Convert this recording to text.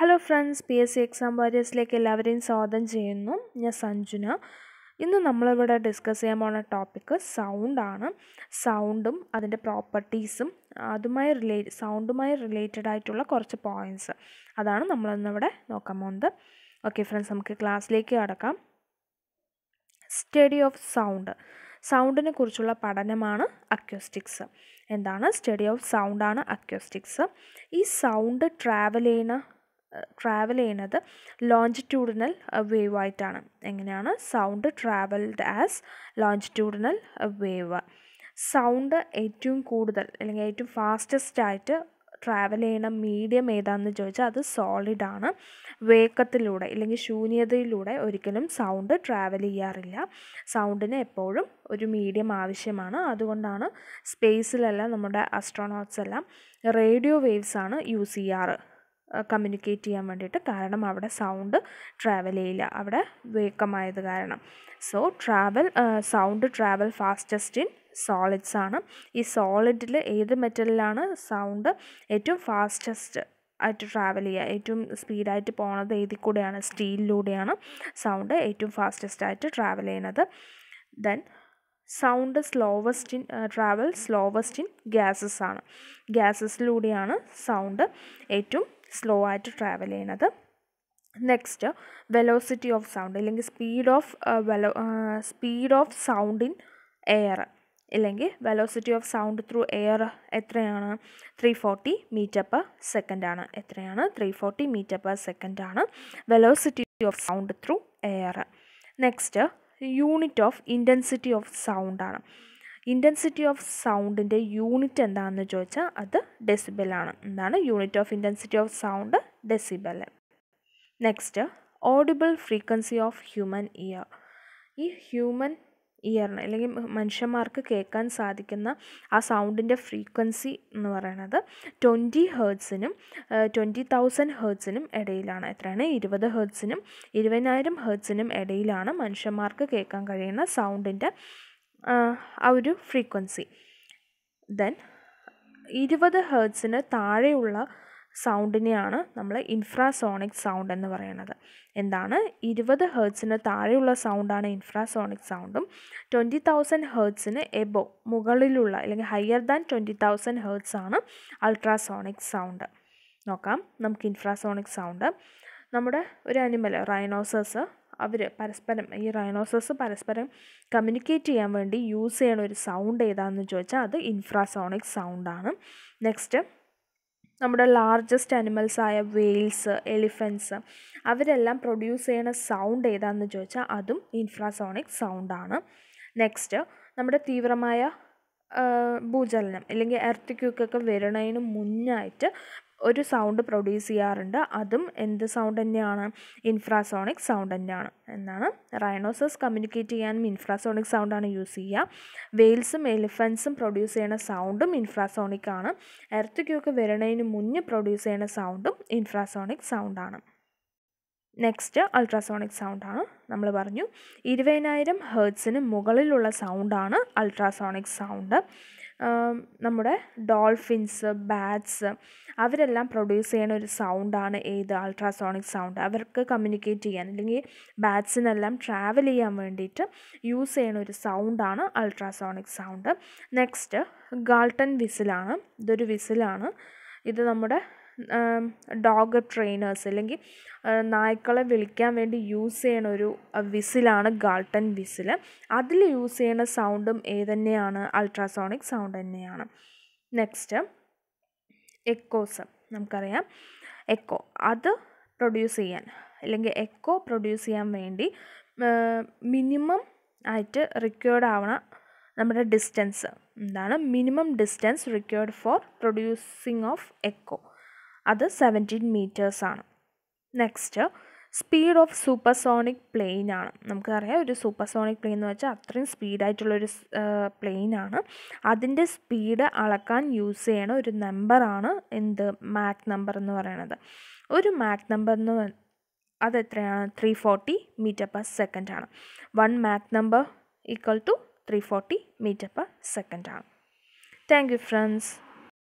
hello friends P S C exam വാരിയേഴ്സിലേക്ക് എല്ലാവരെയും സ്വാഗതം ചെയ്യുന്നു ഞാൻ സഞ്ജുന ഇന്ന് നമ്മളിവിടെ ഡിസ്കസ് ചെയ്യാൻ പോകുന്ന ടോപ്പിക്ക് സൗണ്ടാണ് സൗണ്ടും അതിൻ്റെ പ്രോപ്പർട്ടീസും അതുമായി റിലേ സൗണ്ടുമായി റിലേറ്റഡ് ആയിട്ടുള്ള കുറച്ച് പോയിൻറ്റ്സ് അതാണ് നമ്മളിന്നിവിടെ നോക്കാൻ പോകുന്നത് ഓക്കെ ഫ്രണ്ട്സ് നമുക്ക് ക്ലാസ്സിലേക്ക് കടക്കാം സ്റ്റഡി ഓഫ് സൗണ്ട് സൗണ്ടിനെ കുറിച്ചുള്ള പഠനമാണ് അക്യോസ്റ്റിക്സ് എന്താണ് സ്റ്റഡി ഓഫ് സൗണ്ടാണ് അക്യോസ്റ്റിക്സ് ഈ സൗണ്ട് ട്രാവൽ ചെയ്യുന്ന ട്രാവൽ ചെയ്യുന്നത് ലോഞ്ചിറ്റ്യൂഡിനൽ വേവ് ആയിട്ടാണ് എങ്ങനെയാണ് sound traveled as longitudinal wave sound ഏറ്റവും കൂടുതൽ അല്ലെങ്കിൽ ഏറ്റവും ഫാസ്റ്റസ്റ്റ് ആയിട്ട് ട്രാവൽ ചെയ്യണ മീഡിയം ഏതാണെന്ന് ചോദിച്ചാൽ അത് സോളിഡാണ് വേക്കത്തിലൂടെ അല്ലെങ്കിൽ ശൂന്യതയിലൂടെ ഒരിക്കലും സൗണ്ട് ട്രാവൽ ചെയ്യാറില്ല സൗണ്ടിന് എപ്പോഴും ഒരു മീഡിയം ആവശ്യമാണ് അതുകൊണ്ടാണ് സ്പേസിലെല്ലാം നമ്മുടെ അസ്ട്രോണോട്ട്സ് എല്ലാം റേഡിയോ വേവ്സ് ആണ് യൂസ് ചെയ്യാറ് കമ്മ്യൂണിക്കേറ്റ് ചെയ്യാൻ വേണ്ടിയിട്ട് കാരണം അവിടെ സൗണ്ട് ട്രാവൽ ചെയ്യില്ല അവിടെ വേക്കമായത് കാരണം so travel sound travel fastest in solids ആണ് ഈ സോളിഡിൽ ഏത് മെറ്റലിലാണ് സൗണ്ട് ഏറ്റവും ഫാസ്റ്റസ്റ്റ് ആയിട്ട് ട്രാവൽ ചെയ്യുക ഏറ്റവും സ്പീഡായിട്ട് പോണത് ഏതിൽ കൂടെയാണ് സ്റ്റീലിലൂടെയാണ് സൗണ്ട് ഏറ്റവും ഫാസ്റ്റസ്റ്റ് ആയിട്ട് ട്രാവൽ ചെയ്യുന്നത് then sound slowest in travel slowest in gases ആണ് ഗ്യാസസിലൂടെയാണ് സൗണ്ട് ഏറ്റവും സ്ലോ ആയിട്ട് ട്രാവൽ ചെയ്യുന്നത് നെക്സ്റ്റ് വെലോസിറ്റി ഓഫ് സൗണ്ട് അല്ലെങ്കിൽ speed of velo speed of sound in air ഇല്ലെങ്കിൽ velocity of sound through air എത്രയാണ് three forty metre per second ആണ് എത്രയാണ് three forty metre per second ആണ് velocity of sound through air next unit of intensity of sound ആണ് intensity of സൗണ്ടിൻ്റെ unit എന്താണെന്ന് ചോദിച്ചാൽ അത് ഡെസിബലാണ് എന്താണ് unit of intensity of sound decibel next audible frequency of human ear ഈ human ഇയറിന് അല്ലെങ്കിൽ മനുഷ്യന്മാർക്ക് കേൾക്കാൻ സാധിക്കുന്ന ആ സൗണ്ടിൻ്റെ ഫ്രീക്വൻസി എന്ന് പറയുന്നത് ട്വൻറ്റി ഹേർട്സിനും ട്വൻറ്റി തൗസൻഡ് ഹേർട്സിനും ഇടയിലാണ് എത്രയാണ് ഇരുപത് ഹേർട്സിനും ഇരുപതിനായിരം ഹേർട്സിനും ഇടയിലാണ് മനുഷ്യന്മാർക്ക് കേൾക്കാൻ കഴിയുന്ന സൗണ്ടിൻ്റെ ആ ഒരു ഫ്രീക്വൻസി ദെൻ ഇരുപത് ഹേർട്സിന് താഴെയുള്ള സൗണ്ടിനെയാണ് നമ്മൾ ഇൻഫ്രാസോണിക് സൗണ്ട് എന്ന് പറയുന്നത് എന്താണ് ഇരുപത് ഹേർട്സിന് താഴെയുള്ള സൗണ്ടാണ് ഇൻഫ്രാസോണിക് സൗണ്ടും ട്വൻറ്റി തൗസൻഡ് ഹേർട്സിന് എബോ മുകളിലുള്ള അല്ലെങ്കിൽ higher than twenty thousand hertz ആണ് അൾട്രാസോണിക് സൗണ്ട് നോക്കാം നമുക്ക് ഇൻഫ്രാസോണിക് സൗണ്ട് നമ്മുടെ ഒരു അനിമൽ റൈനോസസ് അവർ പരസ്പരം ഈ റൈനോസസ് പരസ്പരം കമ്മ്യൂണിക്കേറ്റ് ചെയ്യാൻ വേണ്ടി യൂസ് ചെയ്യണ ഒരു സൗണ്ട് ഏതാണെന്ന് ചോദിച്ചാൽ അത് ഇൻഫ്രാസോണിക് സൗണ്ടാണ് നെക്സ്റ്റ് നമ്മുടെ ലാർജസ്റ്റ് ആയ വെയിൽസ് എലിഫൻസ് അവരെല്ലാം പ്രൊഡ്യൂസ് ചെയ്യുന്ന സൗണ്ട് ഏതാണെന്ന് ചോദിച്ചാൽ അതും ഇൻഫ്രാസോണിക് സൗണ്ടാണ് നെക്സ്റ്റ് നമ്മുടെ തീവ്രമായ ഭൂചലനം അല്ലെങ്കിൽ എർത്ത് ക്യൂക്കൊക്കെ വരുന്നതിന് മുന്നായിട്ട് ഒരു സൗണ്ട് പ്രൊഡ്യൂസ് ചെയ്യാറുണ്ട് അതും എന്ത് സൗണ്ട് തന്നെയാണ് ഇൻഫ്രാസോണിക് സൗണ്ട് തന്നെയാണ് എന്നാണ് റൈനോസസ് കമ്മ്യൂണിക്കേറ്റ് ചെയ്യാനും ഇൻഫ്രാസോണിക് സൗണ്ടാണ് യൂസ് ചെയ്യുക വെയിൽസും എലിഫൻസും പ്രൊഡ്യൂസ് ചെയ്യുന്ന സൗണ്ടും ഇൻഫ്രാസോണിക് ആണ് എർത്ത് ക്യൂക്ക് വരണതിന് മുന്നേ പ്രൊഡ്യൂസ് ചെയ്യുന്ന സൗണ്ടും ഇൻഫ്രാസോണിക് സൗണ്ടാണ് നെക്സ്റ്റ് അൾട്രാസോണിക് സൗണ്ടാണ് നമ്മൾ പറഞ്ഞു ഇരുപതിനായിരം ഹേർട്സിന് മുകളിലുള്ള സൗണ്ടാണ് അൾട്രാസോണിക് സൗണ്ട് നമ്മുടെ ഡോൾഫിൻസ് ബാറ്റ്സ് അവരെല്ലാം പ്രൊഡ്യൂസ് ചെയ്യുന്ന ഒരു സൗണ്ടാണ് ഏത് അൾട്രാസോണിക് സൗണ്ട് അവർക്ക് കമ്മ്യൂണിക്കേറ്റ് ചെയ്യാൻ അല്ലെങ്കിൽ ബാറ്റ്സിനെല്ലാം ട്രാവൽ ചെയ്യാൻ വേണ്ടിയിട്ട് യൂസ് ചെയ്യുന്ന ഒരു സൗണ്ടാണ് അൾട്രാസോണിക് സൗണ്ട് നെക്സ്റ്റ് ഗാൾട്ടൺ വിസിലാണ് ഇതൊരു വിസിലാണ് ഇത് നമ്മുടെ ഡോഗ് ട്രെയിനേഴ്സ് അല്ലെങ്കിൽ നായ്ക്കളെ വിളിക്കാൻ വേണ്ടി യൂസ് ചെയ്യണ ഒരു വിസിലാണ് ഗാൾട്ടൻ വിസിൽ അതിൽ യൂസ് ചെയ്യണ സൗണ്ടും ഏതന്നെയാണ് അൾട്രാസോണിക് സൗണ്ട് തന്നെയാണ് നെക്സ്റ്റ് എക്കോസ് നമുക്കറിയാം എക്കോ അത് പ്രൊഡ്യൂസ് ചെയ്യാൻ അല്ലെങ്കിൽ എക്കോ പ്രൊഡ്യൂസ് ചെയ്യാൻ വേണ്ടി മിനിമം ആയിട്ട് റിക്വേർഡ് ആവണ നമ്മുടെ ഡിസ്റ്റൻസ് എന്താണ് minimum distance required for producing of echo അത് സെവൻറ്റീൻ മീറ്റേഴ്സാണ് next speed of supersonic plane ആണ് നമുക്കറിയാം ഒരു സൂപ്പർസോണിക് പ്ലെയിൻ എന്ന് വെച്ചാൽ അത്രയും സ്പീഡായിട്ടുള്ളൊരു പ്ലെയിനാണ് അതിൻ്റെ സ്പീഡ് അളക്കാൻ യൂസ് ചെയ്യണ ഒരു നമ്പറാണ് എന്ത് മാക് നമ്പർ എന്ന് പറയുന്നത് ഒരു മാക് നമ്പർ എന്ന് എത്രയാണ് three forty metre per second ആണ് one Mach number equal to three forty metre per second ആണ് താങ്ക് യു ഫ്രണ്ട്സ്